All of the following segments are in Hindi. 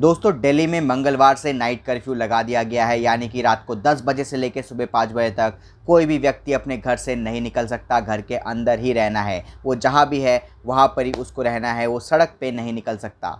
दोस्तों दिल्ली में मंगलवार से नाइट कर्फ्यू लगा दिया गया है यानी कि रात को 10 बजे से लेकर सुबह पाँच बजे तक कोई भी व्यक्ति अपने घर से नहीं निकल सकता घर के अंदर ही रहना है वो जहाँ भी है वहाँ पर ही उसको रहना है वो सड़क पे नहीं निकल सकता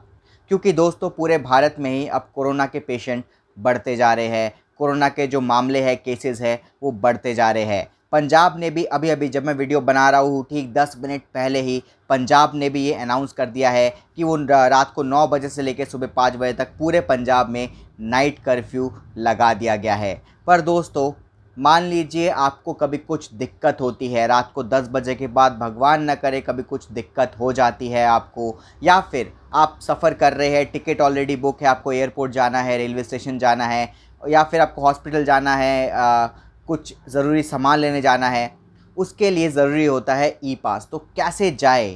क्योंकि दोस्तों पूरे भारत में ही अब कोरोना के पेशेंट बढ़ते जा रहे हैं कोरोना के जो मामले हैं केसेस है वो बढ़ते जा रहे हैं पंजाब ने भी अभी अभी जब मैं वीडियो बना रहा हूँ ठीक दस मिनट पहले ही पंजाब ने भी ये अनाउंस कर दिया है कि वो रात को नौ बजे से लेकर सुबह पाँच बजे तक पूरे पंजाब में नाइट कर्फ्यू लगा दिया गया है पर दोस्तों मान लीजिए आपको कभी कुछ दिक्कत होती है रात को दस बजे के बाद भगवान न करे कभी कुछ दिक्कत हो जाती है आपको या फिर आप सफ़र कर रहे हैं टिकट ऑलरेडी बुक है आपको एयरपोर्ट जाना है रेलवे स्टेशन जाना है या फिर आपको हॉस्पिटल जाना है आ, कुछ ज़रूरी सामान लेने जाना है उसके लिए ज़रूरी होता है ई पास तो कैसे जाए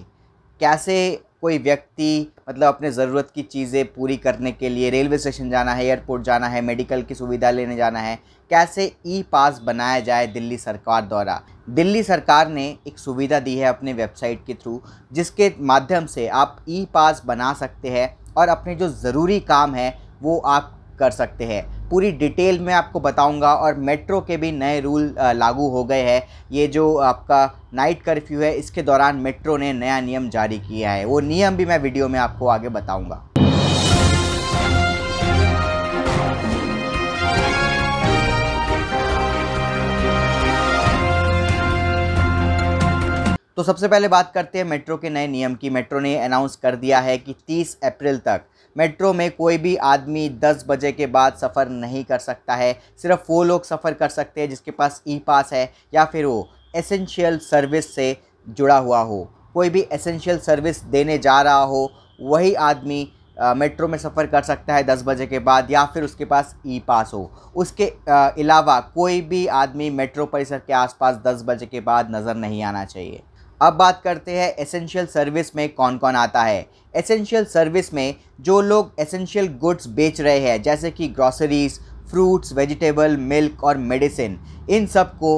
कैसे कोई व्यक्ति मतलब अपने ज़रूरत की चीज़ें पूरी करने के लिए रेलवे स्टेशन जाना है एयरपोर्ट जाना है मेडिकल की सुविधा लेने जाना है कैसे ई पास बनाया जाए दिल्ली सरकार द्वारा दिल्ली सरकार ने एक सुविधा दी है अपने वेबसाइट के थ्रू जिसके माध्यम से आप ई पास बना सकते हैं और अपने जो ज़रूरी काम है वो आप कर सकते हैं पूरी डिटेल में आपको बताऊंगा और मेट्रो के भी नए रूल लागू हो गए हैं ये जो आपका नाइट कर्फ्यू है इसके दौरान मेट्रो ने नया नियम जारी किया है वो नियम भी मैं वीडियो में आपको आगे बताऊँगा तो सबसे पहले बात करते हैं मेट्रो के नए नियम की मेट्रो ने अनाउंस कर दिया है कि 30 अप्रैल तक मेट्रो में कोई भी आदमी 10 बजे के बाद सफ़र नहीं कर सकता है सिर्फ वो लोग सफ़र कर सकते हैं जिसके पास ई पास है या फिर वो एसेंशियल सर्विस से जुड़ा हुआ हो कोई भी एसेंशियल सर्विस देने जा रहा हो वही आदमी मेट्रो में सफ़र कर सकता है 10 बजे के बाद या फिर उसके पास ई पास हो उसके अलावा कोई भी आदमी मेट्रो परिसर के आसपास दस बजे के बाद नज़र नहीं आना चाहिए अब बात करते हैं एसेंशियल सर्विस में कौन कौन आता है एसेंशियल सर्विस में जो लोग एसेंशियल गुड्स बेच रहे हैं जैसे कि ग्रॉसरीज़ फ्रूट्स वेजिटेबल मिल्क और मेडिसिन इन सब को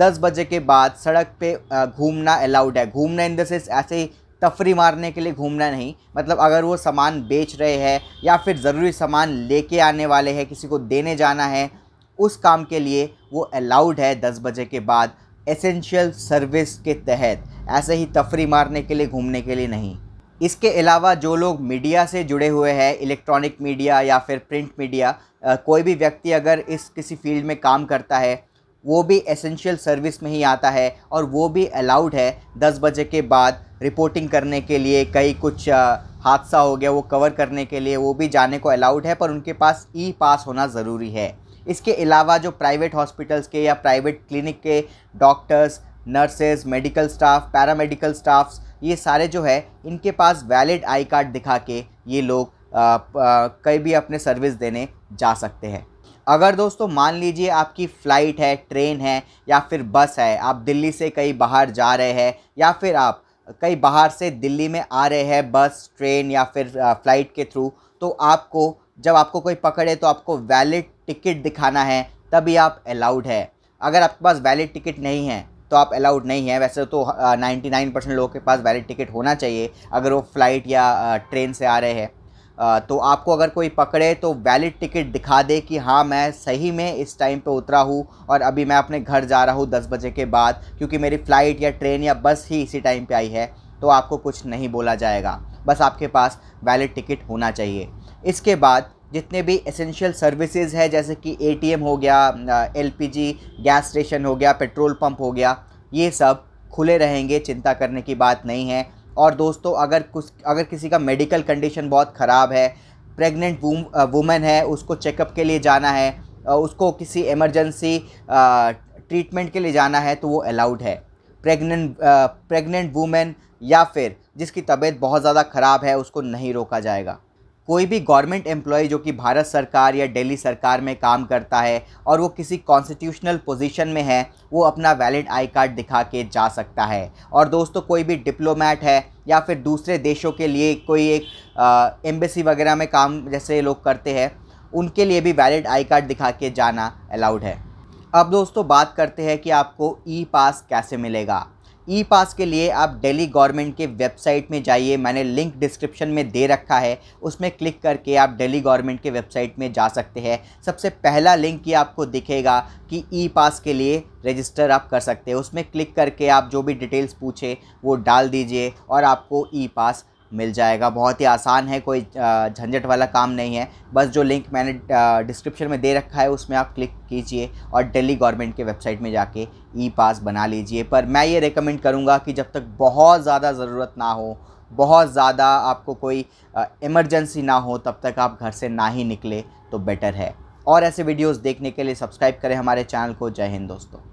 दस बजे के बाद सड़क पे घूमना अलाउड है घूमना इन देंस ऐसे तफरी मारने के लिए घूमना नहीं मतलब अगर वो सामान बेच रहे हैं या फिर ज़रूरी सामान लेके आने वाले हैं किसी को देने जाना है उस काम के लिए वो अलाउड है दस बजे के बाद एसेंशियल सर्विस के तहत ऐसे ही तफरी मारने के लिए घूमने के लिए नहीं इसके अलावा जो लोग मीडिया से जुड़े हुए हैं इलेक्ट्रॉनिक मीडिया या फिर प्रिंट मीडिया कोई भी व्यक्ति अगर इस किसी फील्ड में काम करता है वो भी एसेंशियल सर्विस में ही आता है और वो भी अलाउड है दस बजे के बाद रिपोर्टिंग करने के लिए कई कुछ हादसा हो गया वो कवर करने के लिए वो भी जाने को अलाउड है पर उनके पास ई पास होना ज़रूरी है इसके अलावा जो प्राइवेट हॉस्पिटल्स के या प्राइवेट क्लिनिक के doctors nurses medical staff paramedical staffs ये सारे जो है इनके पास वैलिड आई कार्ड दिखा के ये लोग कहीं भी अपने सर्विस देने जा सकते हैं अगर दोस्तों मान लीजिए आपकी फ़्लाइट है ट्रेन है या फिर बस है आप दिल्ली से कहीं बाहर जा रहे हैं या फिर आप कहीं बाहर से दिल्ली में आ रहे हैं बस ट्रेन या फिर फ़्लाइट के थ्रू तो आपको जब आपको कोई पकड़े तो आपको वैलिड टिकट दिखाना है तभी आप अलाउड है अगर आपके पास वैलिड टिकट नहीं है तो आप अलाउड नहीं है वैसे तो नाइन्टी नाइन परसेंट लोगों के पास वैलिड टिकट होना चाहिए अगर वो फ़्लाइट या ट्रेन से आ रहे हैं तो आपको अगर कोई पकड़े तो वैलिड टिकट दिखा दे कि हाँ मैं सही में इस टाइम पे उतरा हूँ और अभी मैं अपने घर जा रहा हूँ दस बजे के बाद क्योंकि मेरी फ़्लाइट या ट्रेन या बस ही इसी टाइम पे आई है तो आपको कुछ नहीं बोला जाएगा बस आपके पास वैलिड टिकट होना चाहिए इसके बाद जितने भी एसेंशियल सर्विसेज है जैसे कि एटीएम हो गया एलपीजी गैस स्टेशन हो गया पेट्रोल पंप हो गया ये सब खुले रहेंगे चिंता करने की बात नहीं है और दोस्तों अगर कुछ अगर किसी का मेडिकल कंडीशन बहुत ख़राब है प्रेग्नेंट वुमेन है उसको चेकअप के लिए जाना है उसको किसी इमरजेंसी ट्रीटमेंट के लिए जाना है तो वो अलाउड है प्रेग्नेंट प्रेग्नेंट वुमेन या फिर जिसकी तबीयत बहुत ज़्यादा ख़राब है उसको नहीं रोका जाएगा कोई भी गवर्नमेंट एम्प्लॉय जो कि भारत सरकार या दिल्ली सरकार में काम करता है और वो किसी कॉन्स्टिट्यूशनल पोजीशन में है वो अपना वैलिड आई कार्ड दिखा के जा सकता है और दोस्तों कोई भी डिप्लोमेट है या फिर दूसरे देशों के लिए कोई एक एम्बेसी वगैरह में काम जैसे लोग करते हैं उनके लिए भी वैलिड आई कार्ड दिखा के जाना अलाउड है अब दोस्तों बात करते हैं कि आपको ई पास कैसे मिलेगा ई पास के लिए आप दिल्ली गवर्नमेंट के वेबसाइट में जाइए मैंने लिंक डिस्क्रिप्शन में दे रखा है उसमें क्लिक करके आप दिल्ली गवर्नमेंट के वेबसाइट में जा सकते हैं सबसे पहला लिंक ये आपको दिखेगा कि ई पास के लिए रजिस्टर आप कर सकते हैं उसमें क्लिक करके आप जो भी डिटेल्स पूछे वो डाल दीजिए और आपको ई पास मिल जाएगा बहुत ही आसान है कोई झंझट वाला काम नहीं है बस जो लिंक मैंने डिस्क्रिप्शन में दे रखा है उसमें आप क्लिक कीजिए और दिल्ली गवर्नमेंट के वेबसाइट में जाके ई पास बना लीजिए पर मैं ये रिकमेंड करूँगा कि जब तक बहुत ज़्यादा ज़रूरत ना हो बहुत ज़्यादा आपको कोई इमरजेंसी ना हो तब तक आप घर से ना ही निकले तो बेटर है और ऐसे वीडियोस देखने के लिए सब्सक्राइब करें हमारे चैनल को जय हिंद दोस्तों